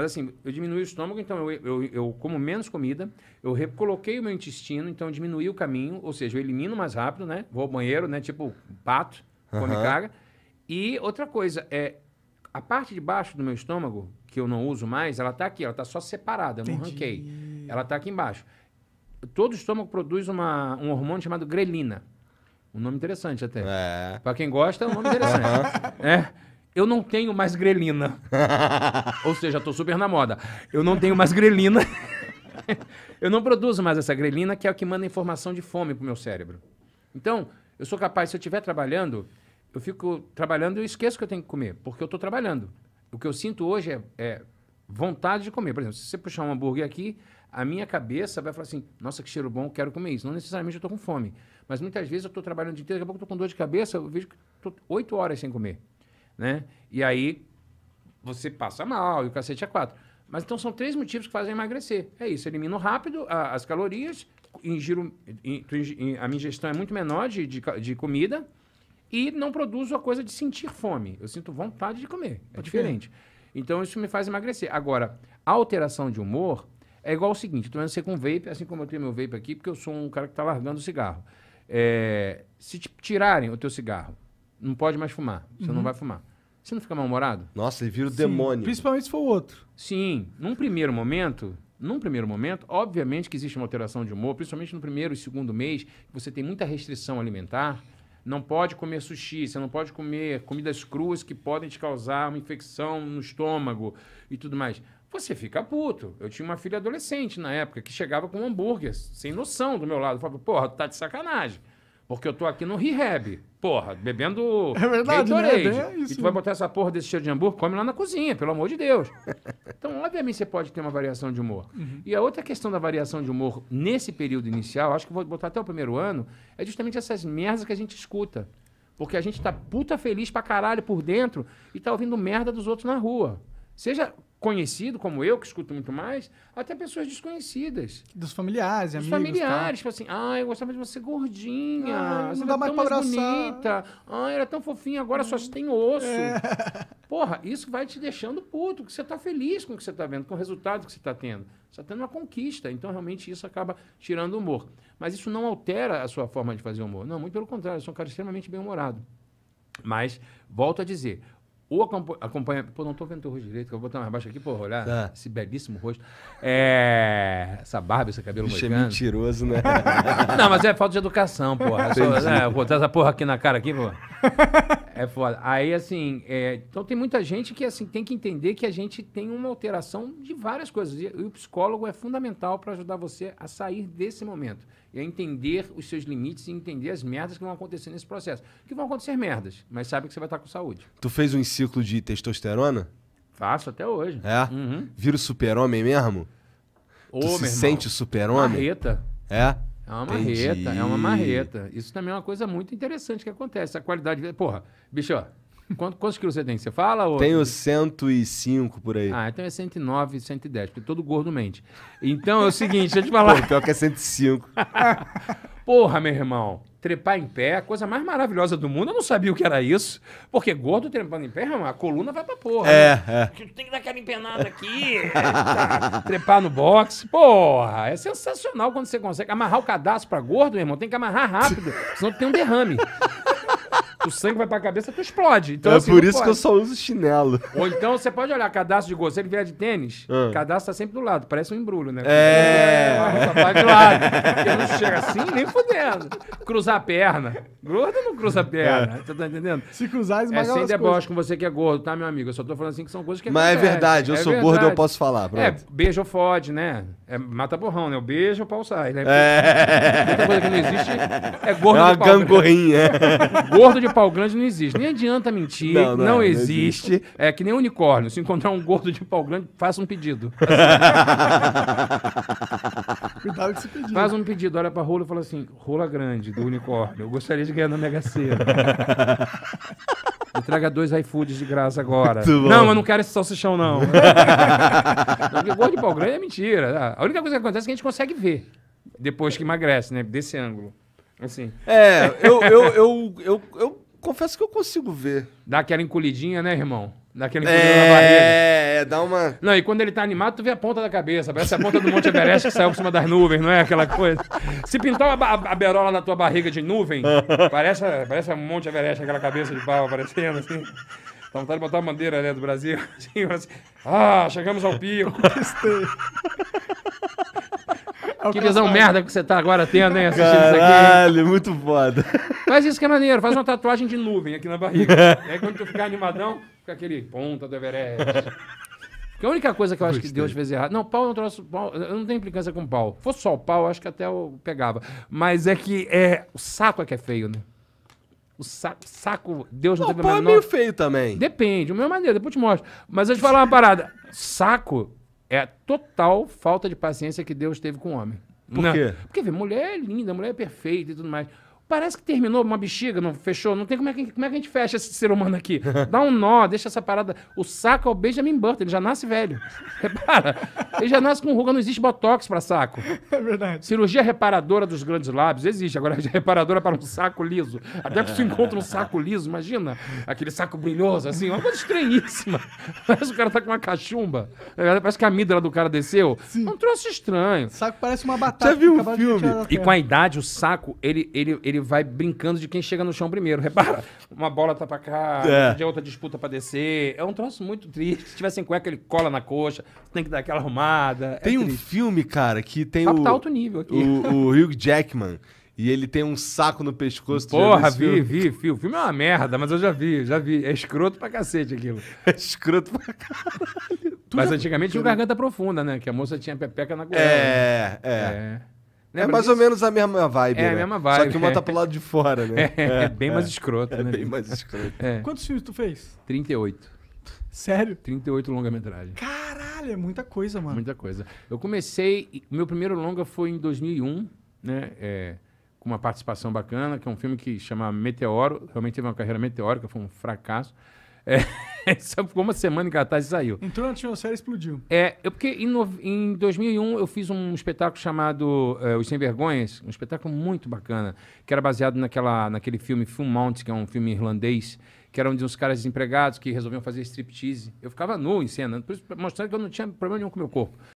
Mas assim, eu diminui o estômago, então eu, eu, eu, como menos comida, eu recoloquei o meu intestino, então diminui o caminho, ou seja, eu elimino mais rápido, né? Vou ao banheiro, né? Tipo pato, come uhum. caga. E outra coisa, é a parte de baixo do meu estômago, que eu não uso mais, ela está aqui, ela está só separada, eu Entendi. não ranquei. Ela está aqui embaixo. Todo estômago produz uma, um hormônio chamado grelina. Um nome interessante até. É. Para quem gosta, é um nome interessante. Uhum. É eu não tenho mais grelina. Ou seja, tô super na moda. Eu não tenho mais grelina. eu não produzo mais essa grelina, que é o que manda informação de fome pro meu cérebro. Então, eu sou capaz, se eu estiver trabalhando, eu fico trabalhando e eu esqueço que eu tenho que comer, porque eu estou trabalhando. O que eu sinto hoje é, é, vontade de comer. Por exemplo, se você puxar um hambúrguer aqui, a minha cabeça vai falar assim: nossa, que cheiro bom, quero comer isso. Não necessariamente eu estou com fome. Mas muitas vezes eu estou trabalhando o dia inteiro, daqui a pouco eu estou com dor de cabeça, eu vejo que estou oito horas sem comer né? E aí você passa mal e o cacete é quatro. Mas então são três motivos que fazem emagrecer. É isso, elimino rápido a, as calorias, ingiro, in, in, a minha ingestão é muito menor de, de, de, comida e não produzo a coisa de sentir fome. Eu sinto vontade de comer, é diferente. Então isso me faz emagrecer. Agora, a alteração de humor é igual ao seguinte, tô vendo você com vape, assim como eu tenho meu vape aqui, porque eu sou um cara que está largando o cigarro. É, se te tirarem o teu cigarro não pode mais fumar. Você uhum. não vai fumar. Você não fica mal-humorado? Nossa, ele vira o demônio. Principalmente se for outro. Sim. Num primeiro momento, num primeiro momento, obviamente que existe uma alteração de humor, principalmente no primeiro e segundo mês, você tem muita restrição alimentar. Não pode comer sushi, você não pode comer comidas cruas que podem te causar uma infecção no estômago e tudo mais. Você fica puto. Eu tinha uma filha adolescente na época que chegava com um hambúrguer, sem noção do meu lado. Eu falava, porra, tá de sacanagem. Porque eu tô aqui no rehab, porra, bebendo é verdade, né? Gatorade. Né? É isso. E tu vai botar essa porra desse cheiro de hambúrguer, come lá na cozinha, pelo amor de Deus. Então, obviamente, você pode ter uma variação de humor. Uhum. E a outra questão da variação de humor nesse período inicial, acho que vou botar até o primeiro ano, é justamente essas merdas que a gente escuta. Porque a gente tá puta feliz pra caralho por dentro e tá ouvindo merda dos outros na rua. Seja conhecido, como eu, que escuto muito mais, até pessoas desconhecidas. Dos familiares, Dos amigos. Dos tá? familiares, tá? tipo assim, ah, eu gostava de você gordinha, ah, você não dá mais tão mais bonita, ah, era tão fofinha, agora hum. só se tem osso. É. Porra, isso vai te deixando puto, que você tá feliz com o que você tá vendo, com o resultado que você tá tendo. Você tá tendo uma conquista, então realmente isso acaba tirando o humor. Mas isso não altera a sua forma de fazer humor. Não, muito pelo contrário, eu sou um cara extremamente bem-humorado. Mas, volto a dizer, o acompanha. Pô, não tô vendo teu rosto direito, que eu vou botar mais baixo aqui, pô, olhar tá. esse belíssimo rosto. É. Essa barba, esse cabelo Bicho é moicano. é mentiroso, né? não, mas é falta de educação, porra. É só, botar essa porra aqui na cara aqui, pô. É foda. Aí, assim, é, então tem muita gente que, assim, tem que entender que a gente tem uma alteração de várias coisas. E o psicólogo é fundamental para ajudar você a sair desse momento. E a entender os seus limites e entender as merdas que vão acontecer nesse processo. Que vão acontecer merdas, mas sabe que você vai estar tá com saúde. Tu fez um ciclo de testosterona? Faço até hoje. É? Uhum. Vira o super-homem mesmo? Ô, tu se irmão, sente super-homem? É? É uma Entendi. marreta, é uma marreta. Isso também é uma coisa muito interessante que acontece. A qualidade. Porra, bicho, ó, Quantos, quantos quilos você tem? Você fala? Ou... Tenho 105 por aí. Ah, então é 109, 110, porque todo gordo mente. Então é o seguinte, deixa eu te falar. Pô, pior que é 105. Porra, meu irmão trepar em pé, a coisa mais maravilhosa do mundo. Eu não sabia o que era isso, porque gordo trepando em pé, a coluna vai pra porra. É, né? é. é. Tem que dar aquela empenada aqui, trepar no boxe. Porra, é sensacional quando você consegue amarrar o cadastro pra gordo, meu irmão. Tem que amarrar rápido, senão tem um derrame o sangue vai pra cabeça, tu explode. Então, é assim, por isso pode. que eu só uso chinelo. Ou então você pode olhar, cadastro de gol. Se ele vier de tênis, ah. cadastro tá sempre do lado. Parece um embrulho, né? É. vai de lado. Porque não chega assim, nem fudendo. Cruzar a perna. Gordo não cruza a perna. É. Você tá entendendo? Se cruzar, esmaga É sem deboche com você que é gordo, tá, meu amigo? Eu só tô falando assim que são coisas que Mas é verdade, eu é sou verdade. gordo, eu posso falar. É, pronto. É, beijo fode, né? É mata borrão, né? O beijo, o pau sai, né? É. Outra coisa que não existe é gordo é uma de pau. Né? gangorrinha. gordo de pau pau grande não existe. Nem adianta mentir, não, é, não, não existe. existe. É que nem unicórnio. Se encontrar um gordo de pau grande, faça um pedido. Cuidado com esse pedido. Faz um pedido, olha pra rola e fala assim: rola grande do unicórnio. Eu gostaria de ganhar na Mega Sena. Entrega traga dois iFoods de graça agora. Não, eu não quero esse salsichão, não. não gordo de pau grande é mentira. Ah, a única coisa que acontece é que a gente consegue ver depois que emagrece, né? Desse ângulo. Assim. É, eu, eu, eu, eu, confesso que eu consigo ver. Dá aquela encolhidinha, né, irmão? Dá aquela encolhida na é, barriga. É, dá uma. Não, e quando ele tá animado, tu vê a ponta da cabeça. Parece a ponta do Monte Everest que saiu por cima das nuvens, não é aquela coisa? Se pintar a, a berola na tua barriga de nuvem, parece, parece um Monte Everest, aquela cabeça de pau aparecendo, assim. Então, tá vontade de botar a bandeira né, do Brasil. Assim, assim. Ah, chegamos ao pio. que visão merda que você tá agora tendo, hein, assistindo isso aqui. Caralho, muito foda. Faz isso que é maneiro, faz uma tatuagem de nuvem aqui na barriga. e aí quando tu ficar animadão, fica aquele ponta do Everest. Porque a única coisa que eu acho Gostei. que Deus fez errado. Não, pau é um troço. Pau, eu não tenho implicância com pau. Fosse só o pau, eu acho que até eu pegava. Mas é que é, o saco é que é feio, né? O saco, saco Deus não, não teve pau O pau é meio feio também. Depende, o meu é maneiro, depois eu te mostro. Mas eu te falar uma parada. Saco é a total falta de paciência que Deus teve com o homem. Por não. quê? Porque, vê, mulher é linda, mulher é perfeita e tudo mais. Parece que terminou uma bexiga, não fechou. Não tem como é que, como é que a gente fecha esse ser humano aqui. Dá um nó, deixa essa parada. O saco é o Benjamin Button, ele já nasce velho. Repara. Ele já nasce com ruga, não existe botox para saco. É verdade. Cirurgia reparadora dos grandes lábios, existe. Agora, reparadora para um saco liso. Até que você encontra um saco liso, imagina. Aquele saco brilhoso, assim, uma coisa estranhíssima. Parece que o cara tá com uma cachumba. É parece que a amígdala do cara desceu. Sim. É um troço estranho. O saco parece uma batata. Já viu um filme? E com a idade, o saco, ele, ele, ele ele vai brincando de quem chega no chão primeiro. Repara, uma bola tá pra cá, é. outra disputa pra descer. É um troço muito triste. Se tiver sem cueca, é ele cola na coxa, tem que dar aquela arrumada. É tem é um filme, cara, que tem o. Tá alto nível aqui. O, o Hugh Jackman. E ele tem um saco no pescoço. Porra, vi, vi, vi. O filme é uma merda, mas eu já vi, já vi. É escroto pra cacete aquilo. É escroto pra caralho. mas antigamente tinha garganta profunda, né? Que a moça tinha pepeca na goela. É, né? é, é. É Lembra é mais disso? ou menos a mesma vibe. É né? a mesma vibe. Só que uma é. tá pro lado de fora, né? É, é bem mais é. escroto, né? É bem mais escroto. É. Quantos filmes tu fez? 38. Sério? 38 longa-metragem. Caralho, é muita coisa, mano. Muita coisa. Eu comecei. Meu primeiro longa foi em 2001, né? É, com uma participação bacana, que é um filme que chama Meteoro. Realmente teve uma carreira meteórica, foi um fracasso. É. Só ficou uma semana em cartaz e saiu. Entrou na atmosfera e explodiu. É, eu, porque em, no, em 2001 eu fiz um espetáculo chamado eh, Os Sem Vergonhas, um espetáculo muito bacana, que era baseado naquela, naquele filme Full Mount, que é um filme irlandês, que era um de uns caras desempregados que resolviam fazer striptease. Eu ficava nu em cena, mostrando que eu não tinha problema nenhum com o meu corpo.